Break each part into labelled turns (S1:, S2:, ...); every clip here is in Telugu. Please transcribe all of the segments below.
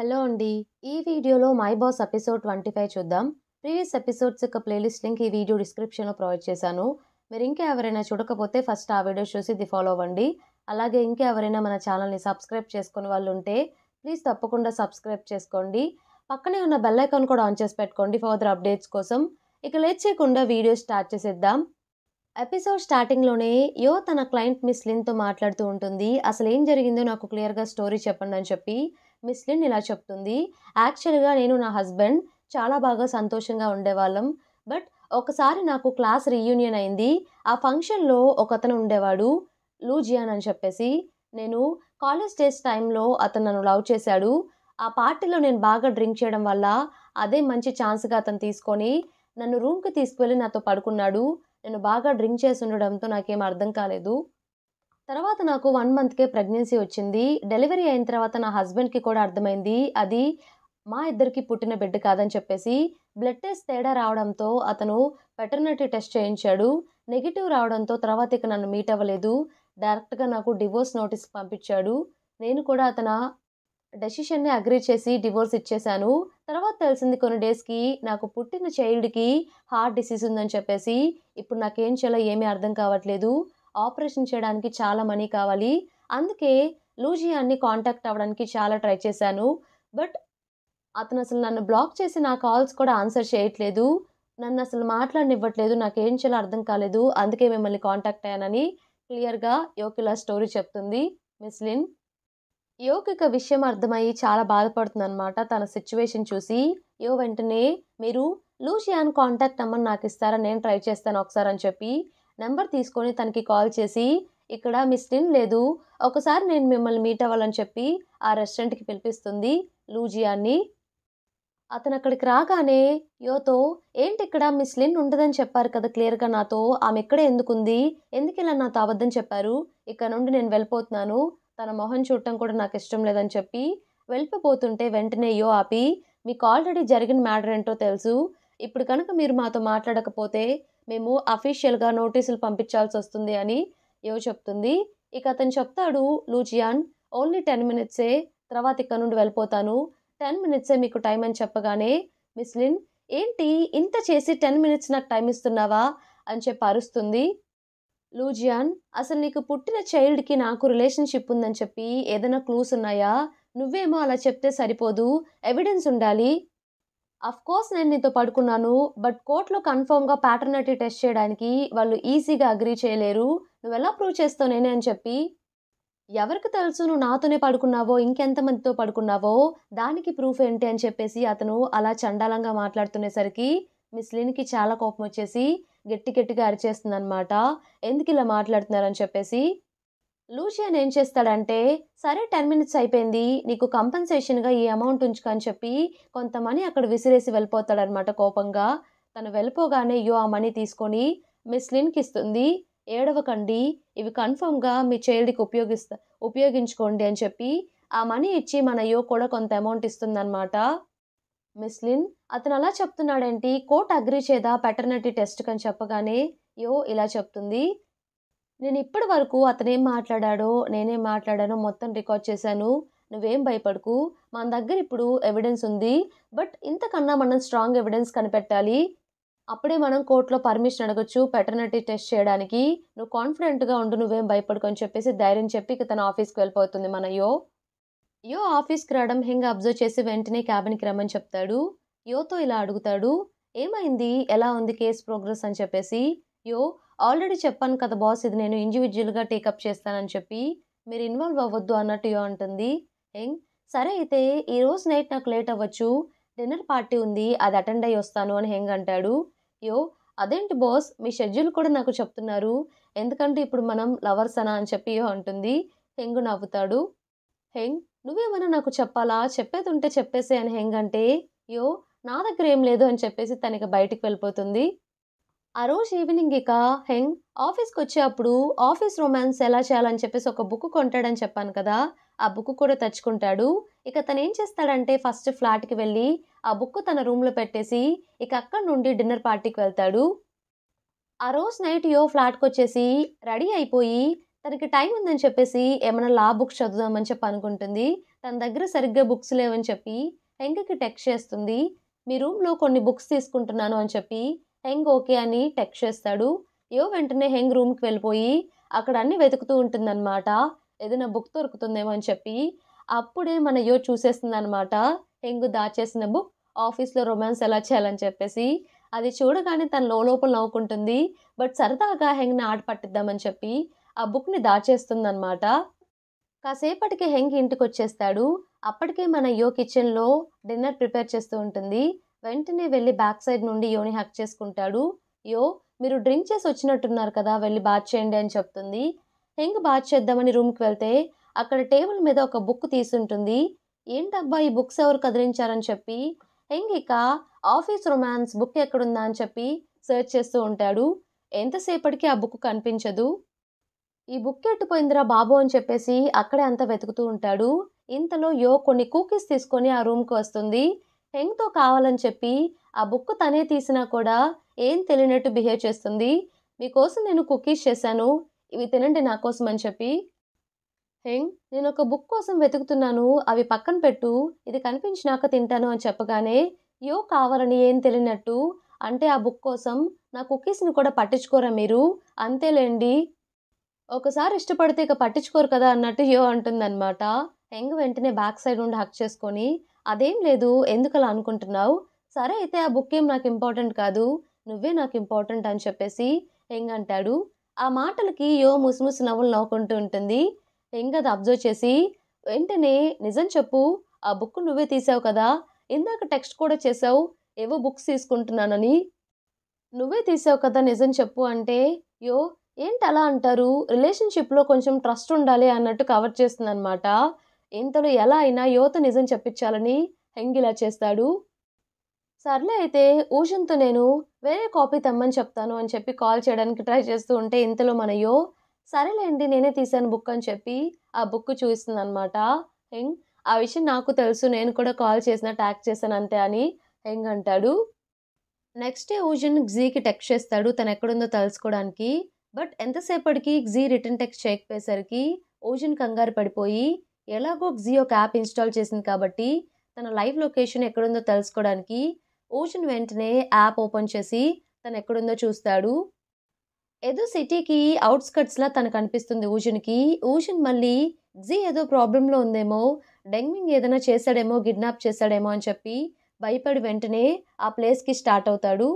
S1: హలో అండి ఈ వీడియోలో my boss episode twenty five చూద్దాం ప్రీవియస్ ఎపిసోడ్స్ యొక్క ప్లేలిస్ట్ లింక్ ఈ వీడియో డిస్క్రిప్షన్లో ప్రొవైడ్ చేశాను మీరు ఇంకా ఎవరైనా చూడకపోతే ఫస్ట్ ఆ వీడియో చూసి ఇది ఫాలో అవ్వండి అలాగే ఇంకా ఎవరైనా మన ఛానల్ని సబ్స్క్రైబ్ చేసుకుని వాళ్ళు ఉంటే ప్లీజ్ తప్పకుండా సబ్స్క్రైబ్ చేసుకోండి పక్కనే ఉన్న బెల్ ఐకాన్ కూడా ఆన్ చేసి పెట్టుకోండి ఫర్దర్ అప్డేట్స్ కోసం ఇక లేట్ చేయకుండా వీడియో స్టార్ట్ చేసేద్దాం ఎపిసోడ్ స్టార్టింగ్లోనే యో తన క్లయింట్ మిస్ లిన్తో మాట్లాడుతూ ఉంటుంది అసలు ఏం జరిగిందో నాకు క్లియర్గా స్టోరీ చెప్పండి అని చెప్పి మిస్ లిన్ ఇలా చెప్తుంది యాక్చువల్గా నేను నా హస్బెండ్ చాలా బాగా సంతోషంగా ఉండేవాళ్ళం బట్ ఒకసారి నాకు క్లాస్ రీయూనియన్ అయింది ఆ ఫంక్షన్లో ఒకతను ఉండేవాడు లూజియాన్ అని చెప్పేసి నేను కాలేజ్ డేస్ టైంలో అతను నన్ను లవ్ చేశాడు ఆ పార్టీలో నేను బాగా డ్రింక్ చేయడం వల్ల అదే మంచి ఛాన్స్గా అతను తీసుకొని నన్ను రూమ్కి తీసుకువెళ్ళి నాతో పడుకున్నాడు నేను బాగా డ్రింక్ చేసి ఉండడంతో నాకేం అర్థం కాలేదు తర్వాత నాకు వన్ మంత్కే ప్రెగ్నెన్సీ వచ్చింది డెలివరీ అయిన తర్వాత నా హస్బెండ్కి కూడా అర్థమైంది అది మా ఇద్దరికి పుట్టిన బిడ్డ కాదని చెప్పేసి బ్లడ్ టెస్ట్ తేడా రావడంతో అతను పెటర్నటీ టెస్ట్ చేయించాడు నెగిటివ్ రావడంతో తర్వాత ఇక నన్ను మీట్ అవ్వలేదు డైరెక్ట్గా నాకు డివోర్స్ నోటీస్ పంపించాడు నేను కూడా అతన డెసిషన్ని అగ్రీ చేసి డివోర్స్ ఇచ్చేశాను తర్వాత తెలిసింది కొన్ని డేస్కి నాకు పుట్టిన చైల్డ్కి హార్ట్ డిసీజ్ ఉందని చెప్పేసి ఇప్పుడు నాకేం చేయాలో ఏమీ అర్థం కావట్లేదు ఆపరేషన్ చేయడానికి చాలా మనీ కావాలి అందుకే లూజియాన్ని కాంటాక్ట్ అవ్వడానికి చాలా ట్రై చేశాను బట్ అతను అసలు నన్ను బ్లాక్ చేసి నా కాల్స్ కూడా ఆన్సర్ చేయట్లేదు నన్ను అసలు నాకు ఏం చేయాలో అర్థం కాలేదు అందుకే మిమ్మల్ని కాంటాక్ట్ అయ్యానని క్లియర్గా యోకిలా స్టోరీ చెప్తుంది మిస్లిన్ యోకిక విషయం అర్థమయ్యి చాలా అనమాట తన సిచ్యువేషన్ చూసి యో వెంటనే మీరు లూషియాన్ కాంటాక్ట్ నెంబర్ నాకు ఇస్తారా నేను ట్రై చేస్తాను ఒకసారి అని చెప్పి నెంబర్ తీసుకొని తనకి కాల్ చేసి ఇక్కడ మీ టిన్ లేదు ఒకసారి నేను మిమ్మల్ని మీట్ అవ్వాలని చెప్పి ఆ రెస్టారెంట్కి పిలిపిస్తుంది లూజియాన్ని అతను అక్కడికి రాగానే యోతో ఏంటి ఇక్కడ మిస్ లిన్ ఉండదని చెప్పారు కదా క్లియర్గా నాతో ఆమె ఇక్కడే ఎందుకుంది ఎందుకు ఇలా నాతో అబద్ధం చెప్పారు ఇక్కడ నుండి నేను వెళ్ళిపోతున్నాను తన మొహం చూడటం కూడా నాకు ఇష్టం లేదని చెప్పి వెళ్ళిపోతుంటే వెంటనే యో ఆపి మీకు ఆల్రెడీ జరిగిన మ్యాటర్ ఏంటో తెలుసు ఇప్పుడు కనుక మీరు మాతో మాట్లాడకపోతే మేము అఫీషియల్గా నోటీసులు పంపించాల్సి వస్తుంది అని ఏవో చెప్తుంది ఇక అతను చెప్తాడు లూజియాన్ ఓన్లీ టెన్ మినిట్సే తర్వాత ఇక్కడ నుండి వెళ్ళిపోతాను టెన్ మినిట్సే మీకు టైం అని చెప్పగానే మిస్లిన్ ఏంటి ఇంత చేసి టెన్ మినిట్స్ నాకు టైం ఇస్తున్నావా అని చెప్పి అరుస్తుంది లూజియాన్ అసలు నీకు పుట్టిన చైల్డ్కి నాకు రిలేషన్షిప్ ఉందని చెప్పి ఏదైనా క్లూస్ ఉన్నాయా నువ్వేమో అలా చెప్తే సరిపోదు ఎవిడెన్స్ ఉండాలి అఫ్ కోర్స్ నేను నీతో పడుకున్నాను బట్ కోర్టులో కన్ఫర్మ్గా ప్యాటర్నటీ టెస్ట్ చేయడానికి వాళ్ళు ఈజీగా అగ్రీ చేయలేరు నువ్వు ఎలా ప్రూవ్ చేస్తావు నేనే అని చెప్పి ఎవరికి తెలుసు నువ్వు నాతోనే పడుకున్నావో ఇంకెంతమందితో పడుకున్నావో దానికి ప్రూఫ్ ఏంటి అని చెప్పేసి అతను అలా చండాలంగా మాట్లాడుతునేసరికి మిస్ లిన్కి చాలా కోపం వచ్చేసి గట్టి గట్టిగా అరిచేస్తుంది అనమాట ఎందుకు ఇలా మాట్లాడుతున్నారని చెప్పేసి లూషియన్ ఏం చేస్తాడంటే సరే టెన్ మినిట్స్ అయిపోయింది నీకు కంపెన్సేషన్గా ఈ అమౌంట్ ఉంచుకని చెప్పి కొంత మనీ అక్కడ విసిరేసి వెళ్ళిపోతాడనమాట కోపంగా తను వెళ్ళిపోగానే యో ఆ మనీ తీసుకొని మిస్ లిన్కి ఇస్తుంది ఏడవకండి ఇవి కన్ఫర్మ్గా మీ చైల్డ్కి ఉపయోగిస్తా ఉపయోగించుకోండి అని చెప్పి ఆ మనీ ఇచ్చి మన యో కూడా కొంత అమౌంట్ ఇస్తుందన్నమాట మిస్లిన్ అతను అలా చెప్తున్నాడేంటి కోర్ట్ అగ్రి చేదా పెటర్నటీ టెస్ట్ అని చెప్పగానే యో ఇలా చెప్తుంది నేను ఇప్పటి వరకు అతనేం మాట్లాడాడో నేనేం మాట్లాడానో మొత్తం రికార్డ్ చేశాను నువ్వేం భయపడకు మన దగ్గర ఇప్పుడు ఎవిడెన్స్ ఉంది బట్ ఇంతకన్నా మనం స్ట్రాంగ్ ఎవిడెన్స్ కనిపెట్టాలి అప్పుడే మనం కోర్టులో పర్మిషన్ అడగొచ్చు పెటర్నటీ టెస్ట్ చేయడానికి నువ్వు కాన్ఫిడెంట్గా ఉండు నువ్వేం భయపడకు అని చెప్పేసి ధైర్యం చెప్పి ఇక తన ఆఫీస్కి వెళ్ళిపోతుంది మన యో యో ఆఫీస్కి రావడం హింగ్ అబ్జర్వ్ చేసి వెంటనే క్యాబిన్కి రమ్మని చెప్తాడు యోతో ఇలా అడుగుతాడు ఏమైంది ఎలా ఉంది కేసు ప్రోగ్రెస్ అని చెప్పేసి యో ఆల్రెడీ చెప్పాను కదా బాస్ ఇది నేను ఇండివిజువల్గా టేకప్ చేస్తానని చెప్పి మీరు ఇన్వాల్వ్ అవ్వద్దు అన్నట్టు అంటుంది ఏం సరే అయితే ఈరోజు నైట్ నాకు లేట్ అవ్వచ్చు డిన్నర్ పార్టీ ఉంది అది అటెండ్ అయ్యి వస్తాను అని హెంగ్ అంటాడు యో అదేంటి బాస్ మీ షెడ్యూల్ కూడా నాకు చెప్తున్నారు ఎందుకంటే ఇప్పుడు మనం లవర్స్ అనా అని చెప్పి యో అంటుంది హెంగ్ నవ్వుతాడు హెంగ్ నువ్వేమైనా నాకు చెప్పాలా చెప్పేది ఉంటే చెప్పేసే అని హెంగ్ అంటే యో నా దగ్గర ఏం లేదు అని చెప్పేసి తనకి బయటికి వెళ్ళిపోతుంది ఆ రోజు ఈవినింగ్ ఇక హెంగ్ ఆఫీస్కి వచ్చేటప్పుడు ఆఫీస్ రొమాన్స్ ఎలా చేయాలని చెప్పేసి ఒక బుక్ కొంటాడని చెప్పాను కదా ఆ బుక్ కూడా తెచ్చుకుంటాడు ఇక తను ఏం చేస్తాడంటే ఫస్ట్ ఫ్లాట్కి వెళ్ళి ఆ బుక్ తన రూమ్లో పెట్టేసి ఇక అక్కడ నుండి డిన్నర్ పార్టీకి వెళ్తాడు ఆ రోజు నైట్ యో ఫ్లాట్కి వచ్చేసి రెడీ అయిపోయి తనకి టైం ఉందని చెప్పేసి ఏమైనా లా బుక్స్ చదువుదామని చెప్పి అనుకుంటుంది తన దగ్గర సరిగ్గా బుక్స్ లేవని చెప్పి హెంగ్కి టెక్స్ట్ చేస్తుంది మీ రూమ్లో కొన్ని బుక్స్ తీసుకుంటున్నాను అని చెప్పి హెంగ్ ఓకే అని టెక్స్ట్ చేస్తాడు యో వెంటనే హెంగ్ రూమ్కి వెళ్ళిపోయి అక్కడ అన్ని వెతుకుతూ ఉంటుందన్నమాట ఏదైనా బుక్ దొరుకుతుందేమో అని చెప్పి అప్పుడే మన యో చూసేస్తుందన్నమాట హెంగ్ దాచేసిన బుక్ ఆఫీస్లో రొమాన్స్ ఎలా చేయాలని చెప్పేసి అది చూడగానే తన లోపల నవ్వుకుంటుంది బట్ సరదాగా హెంగ్ని ఆట పట్టిద్దామని చెప్పి ఆ బుక్ని దాచేస్తుందన్నమాట కాసేపటికి హెంగ్ ఇంటికి వచ్చేస్తాడు అప్పటికే మన యో కిచెన్లో డిన్నర్ ప్రిపేర్ చేస్తూ ఉంటుంది వెంటనే వెళ్ళి బ్యాక్ సైడ్ నుండి యోని హ్యాక్ చేసుకుంటాడు యో మీరు డ్రింక్ చేసి వచ్చినట్టున్నారు కదా వెళ్ళి బాత్ చేయండి అని చెప్తుంది హెంగ్ బాత్ చేద్దామని రూమ్కి వెళ్తే అక్కడ టేబుల్ మీద ఒక బుక్ తీసుంటుంది ఏంటబ్బా ఈ బుక్స్ ఎవరు కదిలించారని చెప్పి హెంగ్ ఇక ఆఫీస్ రొమాన్స్ బుక్ ఎక్కడుందా అని చెప్పి సెర్చ్ చేస్తూ ఉంటాడు ఎంతసేపటికి ఆ బుక్ కనిపించదు ఈ బుక్ ఎట్టుపోయిందిరా బాబు అని చెప్పేసి అక్కడే అంతా వెతుకుతూ ఉంటాడు ఇంతలో యో కొన్ని కూకీస్ తీసుకొని ఆ రూమ్కి వస్తుంది హెంగ్తో కావాలని చెప్పి ఆ బుక్ తనే తీసినా కూడా ఏం తెలియనట్టు బిహేవ్ చేస్తుంది మీకోసం నేను కుకీస్ చేశాను ఇవి తినండి నా కోసం అని చెప్పి హెంగ్ నేను ఒక బుక్ కోసం వెతుకుతున్నాను అవి పక్కన పెట్టు ఇది కనిపించినాక తింటాను అని చెప్పగానే యో కావాలని ఏం తెలియనట్టు అంటే ఆ బుక్ కోసం నా కుకీస్ని కూడా పట్టించుకోరా మీరు అంతేలేండి ఒకసారి ఇష్టపడితే ఇక పట్టించుకోరు కదా అన్నట్టు యో అంటుందన్నమాట హెంగ్ వెంటనే బ్యాక్ సైడ్ నుండి హక్ చేసుకొని అదేం లేదు ఎందుకలా అనుకుంటున్నావు సరే అయితే ఆ బుక్ ఏం నాకు ఇంపార్టెంట్ కాదు నువ్వే నాకు ఇంపార్టెంట్ అని చెప్పేసి ఎంగంటాడు ఆ మాటలకి యో ముసుముసు నవ్వులు నవ్వుకుంటూ ఉంటుంది ఎంగది అబ్జర్వ్ చేసి వెంటనే నిజం చెప్పు ఆ బుక్ నువ్వే తీసావు కదా ఇందాక టెక్స్ట్ కూడా చేసావు ఏవో బుక్స్ తీసుకుంటున్నానని నువ్వే తీసావు కదా నిజం చెప్పు అంటే యో ఏంటి అలా అంటారు రిలేషన్షిప్లో కొంచెం ట్రస్ట్ ఉండాలి అన్నట్టు కవర్ చేస్తుంది అనమాట ఇంతలో ఎలా అయినా యువత నిజం చెప్పించాలని హెంగిలా చేస్తాడు సర్లే అయితే ఊషన్తో నేను వేరే కాపీ తెమ్మని చెప్తాను అని చెప్పి కాల్ చేయడానికి ట్రై చేస్తూ ఉంటే ఇంతలో మనయో సరేలేండి నేనే తీశాను బుక్ అని చెప్పి ఆ బుక్ చూస్తుంది అనమాట హెంగ్ ఆ విషయం నాకు తెలుసు నేను కూడా కాల్ చేసిన ట్యాక్ చేశాను అంతే అని హెంగ్ అంటాడు నెక్స్ట్ డే ఊజన్ జీకి టెక్స్ట్ చేస్తాడు తను ఎక్కడుందో తెలుసుకోవడానికి బట్ ఎంతసేపటికి జీ రిటర్న్ టెక్స్ట్ చేయకపోయేసరికి ఊజన్ కంగారు పడిపోయి ఎలాగో జియోకి యాప్ ఇన్స్టాల్ చేసింది కాబట్టి తన లైవ్ లొకేషన్ ఎక్కడుందో తెలుసుకోవడానికి ఓషన్ వెంటనే యాప్ ఓపెన్ చేసి తను ఎక్కడుందో చూస్తాడు ఏదో సిటీకి అవుట్స్కట్స్లా తనకు కనిపిస్తుంది ఊషన్కి ఊషన్ మళ్ళీ జీ ఏదో ప్రాబ్లంలో ఉందేమో డెంగ్మింగ్ ఏదైనా చేశాడేమో కిడ్నాప్ చేశాడేమో అని చెప్పి భయపడి వెంటనే ఆ ప్లేస్కి స్టార్ట్ అవుతాడు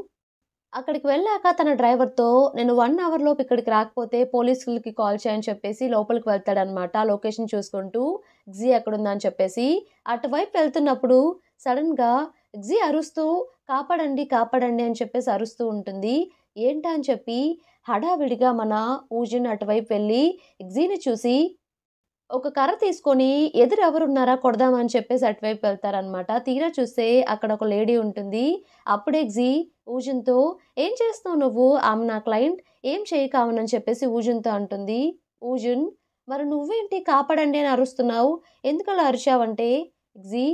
S1: అక్కడికి వెళ్ళాక తన డ్రైవర్తో నేను వన్ అవర్లోపు ఇక్కడికి రాకపోతే పోలీసులకి కాల్ చేయని చెప్పేసి లోపలికి వెళ్తాడనమాట లొకేషన్ చూసుకుంటూ ఎగ్జీ ఎక్కడుందని చెప్పేసి అటువైపు వెళ్తున్నప్పుడు సడన్గా ఎగ్జీ అరుస్తూ కాపాడండి కాపాడండి అని చెప్పేసి అరుస్తూ ఉంటుంది ఏంటని చెప్పి హడావిడిగా మన ఊజిన్ అటువైపు వెళ్ళి ఎగ్జీని చూసి ఒక కర్ర తీసుకొని ఎదురు ఎవరున్నారా కొడదామని చెప్పేసి అటువైపు వెళ్తారనమాట తీరా చూస్తే అక్కడ ఒక లేడీ ఉంటుంది అప్పుడే జీ ఊజన్తో ఏం చేస్తావు నువ్వు ఆమె నా క్లయింట్ ఏం చేయకావనని చెప్పేసి ఊజన్తో అంటుంది ఊజున్ మరి నువ్వేంటి కాపాడండి అని అరుస్తున్నావు ఎందుకు అలా అరిచావంటే జీ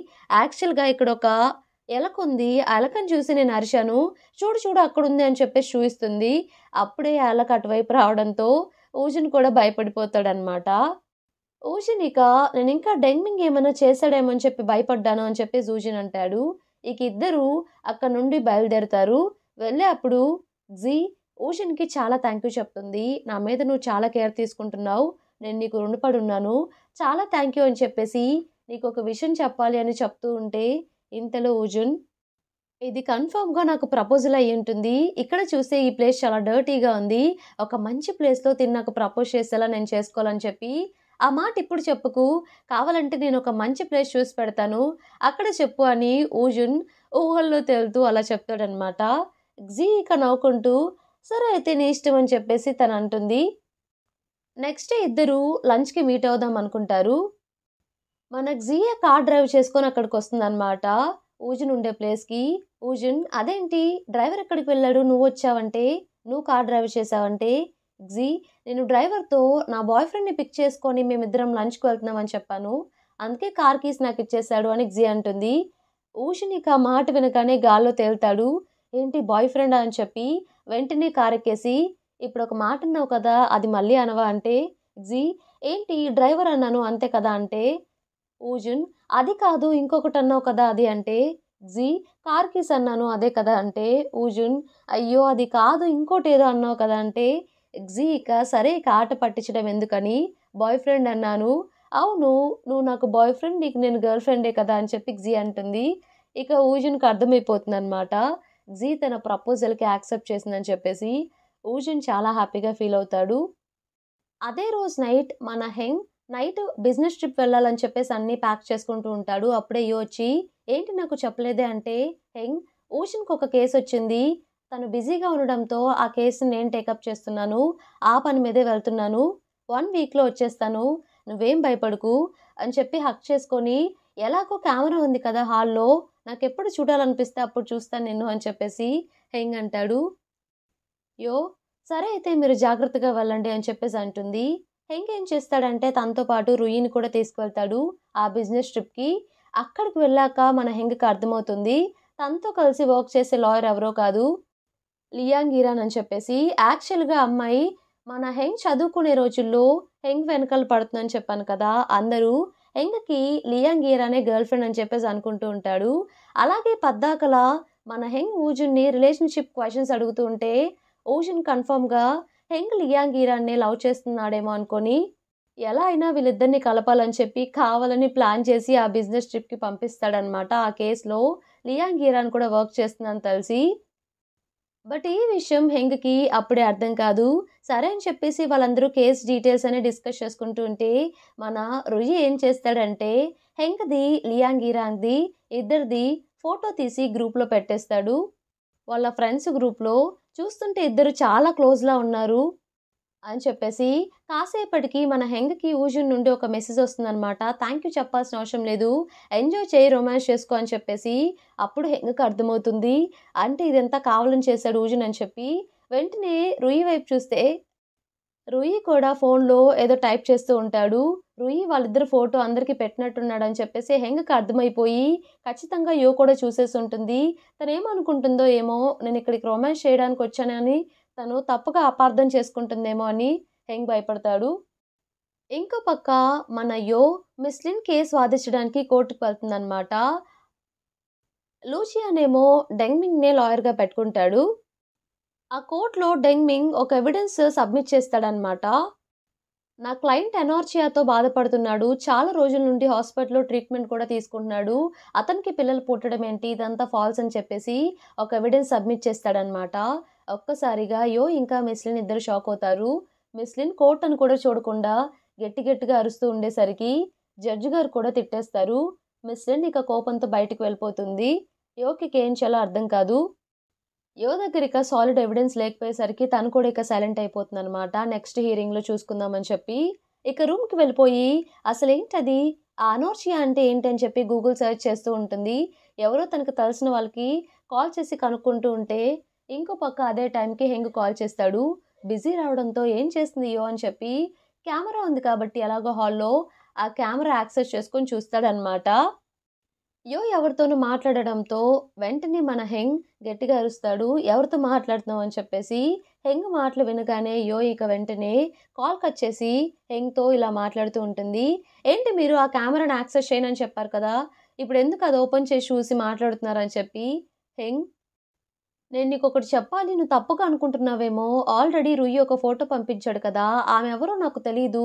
S1: యాక్చువల్గా ఇక్కడ ఒక ఎలక ఉంది ఆ ఎలకని చూసి నేను అరిచాను చూడు చూడు అక్కడ ఉంది అని చెప్పేసి చూపిస్తుంది అప్పుడే ఎలక అటువైపు రావడంతో ఊజన్ కూడా భయపడిపోతాడనమాట ఊజినిక నేను ఇంకా డెంగింగ్ ఏమైనా చేశాడేమో అని చెప్పి భయపడ్డాను అని చెప్పి జూజిన్ అంటాడు ఇక ఇద్దరు అక్కడ నుండి బయలుదేరుతారు వెళ్ళే అప్పుడు జీ ఓషన్కి చాలా థ్యాంక్ యూ చెప్తుంది నా మీద నువ్వు చాలా కేర్ తీసుకుంటున్నావు నేను నీకు రుణపడి ఉన్నాను చాలా థ్యాంక్ యూ అని చెప్పేసి నీకు ఒక విషయం చెప్పాలి అని చెప్తూ ఉంటే ఇంతలో ఊజున్ ఇది కన్ఫామ్గా నాకు ప్రపోజల్ అయ్యి ఉంటుంది ఇక్కడ చూస్తే ఈ ప్లేస్ చాలా డర్టీగా ఉంది ఒక మంచి ప్లేస్లో తిని నాకు ప్రపోజ్ చేసేలా నేను చేసుకోవాలని చెప్పి ఆ మాట ఇప్పుడు చెప్పుకు కావాలంటే నేను ఒక మంచి ప్లేస్ చూసి పెడతాను అక్కడ చెప్పు అని ఊజున్ ఊహల్లో తేలుతూ అలా చెప్తాడనమాట జీక నవ్వుకుంటూ సరే అయితే నీ ఇష్టం అని చెప్పేసి తను అంటుంది నెక్స్ట్ ఇద్దరు లంచ్కి మీట్ అవుదాం అనుకుంటారు మనకు జీయా కార్ డ్రైవ్ చేసుకొని అక్కడికి వస్తుందన్నమాట ఊజున్ ఉండే ప్లేస్కి ఊజున్ అదేంటి డ్రైవర్ ఎక్కడికి వెళ్ళాడు నువ్వు వచ్చావంటే నువ్వు కార్ డ్రైవ్ చేసావంటే జీ నేను డ్రైవర్తో నా బాయ్ ఫ్రెండ్ని పిక్ చేసుకొని మేమిద్దరం లంచ్కి వెళ్తున్నామని చెప్పాను అందుకే కార్ కీస్ నాకు ఇచ్చేశాడు అని జీ అంటుంది ఊషినిక మాట వినగానే గాల్లో తేలుతాడు ఏంటి బాయ్ ఫ్రెండ్ అని చెప్పి వెంటనే కార్ ఎక్కేసి ఇప్పుడు ఒక మాట అన్నావు కదా అది మళ్ళీ అనవా అంటే జీ ఏంటి డ్రైవర్ అన్నాను అంతే కదా అంటే ఊజున్ అది కాదు ఇంకొకటి అన్నావు కదా అది అంటే జీ కార్ కీస్ అన్నాను అదే కదా అంటే ఊజున్ అయ్యో అది కాదు ఇంకోటి ఏదో అన్నావు కదా అంటే జీ ఇక సరే ఇక ఆట పట్టించడం ఎందుకని బాయ్ ఫ్రెండ్ అన్నాను అవును నువ్వు నాకు బాయ్ ఫ్రెండ్ నీకు నేను గర్ల్ ఫ్రెండే కదా అని చెప్పి జీ అంటుంది ఇక ఊజన్కి అర్థమైపోతుంది అనమాట జీ తన ప్రపోజల్కి యాక్సెప్ట్ చేసిందని చెప్పేసి ఊజన్ చాలా హ్యాపీగా ఫీల్ అవుతాడు అదే రోజు నైట్ మన హెంగ్ నైట్ బిజినెస్ ట్రిప్ వెళ్ళాలని చెప్పేసి అన్నీ ప్యాక్ చేసుకుంటూ ఉంటాడు అప్పుడే వచ్చి ఏంటి నాకు చెప్పలేదే అంటే హెంగ్ ఊషన్కి ఒక కేసు వచ్చింది తను బిజీగా ఉండడంతో ఆ కేసుని నేను టేకప్ చేస్తున్నాను ఆ పని మీదే వెళ్తున్నాను వన్ వీక్లో వచ్చేస్తాను నువ్వేం భయపడకు అని చెప్పి హక్ చేసుకొని ఎలాగో కెమెరా ఉంది కదా హాల్లో నాకు ఎప్పుడు చూడాలనిపిస్తే అప్పుడు చూస్తాను నిన్ను అని చెప్పేసి హెంగ్ అంటాడు యో సరే అయితే మీరు జాగ్రత్తగా వెళ్ళండి అని చెప్పేసి అంటుంది హెంగ్ ఏం చేస్తాడంటే తనతో పాటు రుయిని కూడా తీసుకువెళ్తాడు ఆ బిజినెస్ ట్రిప్కి అక్కడికి వెళ్ళాక మన హెంగ్కి అర్థమవుతుంది తనతో కలిసి వర్క్ చేసే లాయర్ ఎవరో కాదు లియాంగ్ ఇరాన్ అని చెప్పేసి యాక్చువల్గా అమ్మాయి మన హెంగ్ చదువుకునే రోజుల్లో హెంగ్ వెనకాల పడుతుందని చెప్పాను కదా అందరూ హెంగ్కి లియాంగ్ ఇరానే గర్ల్ ఫ్రెండ్ అని చెప్పేసి అనుకుంటూ ఉంటాడు అలాగే పద్దాకలా మన హెంగ్ ఊజున్ని రిలేషన్షిప్ క్వశ్చన్స్ అడుగుతూ ఉంటే ఊజున్ కన్ఫర్మ్గా హెంగ్ లియాంగ్ లవ్ చేస్తున్నాడేమో అనుకొని ఎలా అయినా వీళ్ళిద్దరిని కలపాలని చెప్పి కావాలని ప్లాన్ చేసి ఆ బిజినెస్ ట్రిప్కి పంపిస్తాడనమాట ఆ కేసులో లియాంగ్ ఇరాన్ కూడా వర్క్ చేస్తుందని తెలిసి బట్ ఈ విషయం హెంగ్కి అప్పుడే అర్థం కాదు సరే అని చెప్పేసి వాళ్ళందరూ కేస్ డీటెయిల్స్ అనే డిస్కస్ చేసుకుంటుంటే ఉంటే మన రుయి ఏం చేస్తాడంటే హెంగ్ది లియాంగ్ ఇరాంగ్ది ఇద్దరిది ఫోటో తీసి గ్రూప్లో పెట్టేస్తాడు వాళ్ళ ఫ్రెండ్స్ గ్రూప్లో చూస్తుంటే ఇద్దరు చాలా క్లోజ్లా ఉన్నారు అని చెప్పేసి కాసేపటికి మన హెంగ్కి ఊజున్ నుండి ఒక మెసేజ్ వస్తుందనమాట థ్యాంక్ యూ చెప్పాల్సిన అవసరం లేదు ఎంజాయ్ చేయి రొమాన్స్ చేసుకో అని చెప్పేసి అప్పుడు హెంగ్కి అర్థమవుతుంది అంటే ఇదంతా కావాలని చేశాడు ఊజున్ అని చెప్పి వెంటనే రుయి వైపు చూస్తే రుయి కూడా ఫోన్లో ఏదో టైప్ చేస్తూ ఉంటాడు రుయి వాళ్ళిద్దరు ఫోటో అందరికీ పెట్టినట్టున్నాడు అని చెప్పేసి హెంగ్కి అర్థమైపోయి ఖచ్చితంగా యో కూడా చూసేసి ఉంటుంది తనేమనుకుంటుందో ఏమో నేను ఇక్కడికి రొమాన్స్ చేయడానికి వచ్చానని తను తప్పుగా అపార్థం చేసుకుంటుందేమో అని హెంగ్ భయపడతాడు ఇంకో పక్క మన యో మిస్లిన్ కేసు వాదించడానికి కోర్టుకు వెళ్తుందనమాట లూచియానేమో డెంగ్మింగ్నే లాయర్గా పెట్టుకుంటాడు ఆ కోర్టులో డెంగ్మింగ్ ఒక ఎవిడెన్స్ సబ్మిట్ చేస్తాడనమాట నా క్లయింట్ ఎనార్చియాతో బాధపడుతున్నాడు చాలా రోజుల నుండి హాస్పిటల్లో ట్రీట్మెంట్ కూడా తీసుకుంటున్నాడు అతనికి పిల్లలు పుట్టడం ఏంటి ఇదంతా ఫాల్స్ అని చెప్పేసి ఒక ఎవిడెన్స్ సబ్మిట్ చేస్తాడనమాట ఒక్కసారిగా అయ్యో ఇంకా మిస్లిన్ ఇద్దరు షాక్ అవుతారు మిస్లిన్ కోర్ట్ అని కూడా చూడకుండా గట్టి గట్టిగా అరుస్తూ ఉండేసరికి జడ్జి గారు కూడా తిట్టేస్తారు మిస్లిన్ ఇక కోపంతో బయటకు వెళ్ళిపోతుంది యోకి ఏం చేయాలో అర్థం కాదు యో దగ్గర ఇక సాలిడ్ ఎవిడెన్స్ లేకపోయేసరికి తను కూడా ఇక సైలెంట్ అయిపోతుంది అనమాట నెక్స్ట్ హీరింగ్లో చూసుకుందామని చెప్పి ఇక రూమ్కి వెళ్ళిపోయి అసలు ఏంటది అనోర్చియా అంటే ఏంటని చెప్పి గూగుల్ సెర్చ్ చేస్తూ ఉంటుంది ఎవరో తనకు తెలిసిన వాళ్ళకి కాల్ చేసి కనుక్కుంటూ ఉంటే ఇంకో పక్క అదే టైంకి హెంగ్ కాల్ చేస్తాడు బిజీ రావడంతో ఏం చేస్తుందియో అని చెప్పి కెమెరా ఉంది కాబట్టి ఎలాగో హాల్లో ఆ కెమెరా యాక్సెస్ చేసుకొని చూస్తాడనమాట యో ఎవరితోనూ మాట్లాడడంతో వెంటనే మన హెంగ్ గట్టిగా అరుస్తాడు ఎవరితో మాట్లాడుతున్నావు అని చెప్పేసి హెంగ్ మాటలు వినగానే యో ఇక వెంటనే కాల్ కట్ చేసి హెంగ్తో ఇలా మాట్లాడుతూ ఉంటుంది ఏంటి మీరు ఆ కెమెరాను యాక్సెస్ చేయనని చెప్పారు కదా ఇప్పుడు ఎందుకు అది ఓపెన్ చేసి చూసి మాట్లాడుతున్నారని చెప్పి హెంగ్ నేను నీకు ఒకటి చెప్పాలి నువ్వు తప్పుగా అనుకుంటున్నావేమో ఆల్రెడీ రుయ్యి ఒక ఫోటో పంపించాడు కదా ఆమె ఎవరో నాకు తెలీదు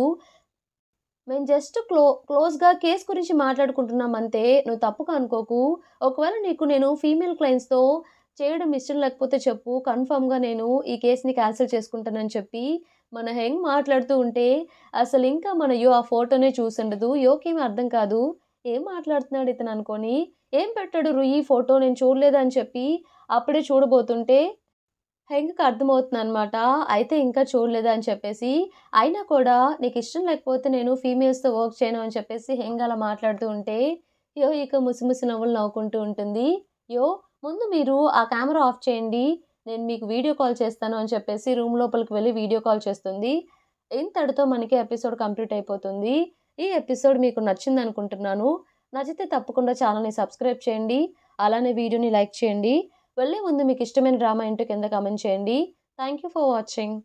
S1: మేము జస్ట్ క్లో క్లోజ్గా కేస్ గురించి మాట్లాడుకుంటున్నాం అంతే నువ్వు తప్పుగా అనుకోకు ఒకవేళ నీకు నేను ఫీమేల్ క్లయింట్స్తో చేయడం ఇష్టం లేకపోతే చెప్పు కన్ఫర్మ్గా నేను ఈ కేసుని క్యాన్సిల్ చేసుకుంటానని చెప్పి మన హెంగ్ మాట్లాడుతూ ఉంటే అసలు ఇంకా మన యో ఆ ఫోటోనే చూసిండదు యోకేమీ అర్థం కాదు ఏం మాట్లాడుతున్నాడు ఇతను అనుకొని ఏం పెట్టాడు రుయి ఫోటో నేను చూడలేదని చెప్పి అప్పుడే చూడబోతుంటే ఇంకా అర్థమవుతుంది అనమాట అయితే ఇంకా చూడలేదు అని చెప్పేసి అయినా కూడా నీకు ఇష్టం లేకపోతే నేను ఫీమేల్స్తో వర్క్ చేయను అని చెప్పేసి హెంగ్ అలా మాట్లాడుతూ ఉంటే యో ఇక ముసిముసి నవ్వులు నవ్వుకుంటూ ఉంటుంది యో ముందు మీరు ఆ కెమెరా ఆఫ్ చేయండి నేను మీకు వీడియో కాల్ చేస్తాను అని చెప్పేసి రూమ్ లోపలికి వెళ్ళి వీడియో కాల్ చేస్తుంది ఇంతటితో మనకి ఎపిసోడ్ కంప్లీట్ అయిపోతుంది ఈ ఎపిసోడ్ మీకు నచ్చింది అనుకుంటున్నాను నచ్చితే తప్పకుండా ఛానల్ని సబ్స్క్రైబ్ చేయండి అలానే వీడియోని లైక్ చేయండి వెళ్ళే ముందు మీకు ఇష్టమైన డ్రామా ఏంటో కింద కామెంట్ చేయండి థ్యాంక్ యూ ఫర్ వాచింగ్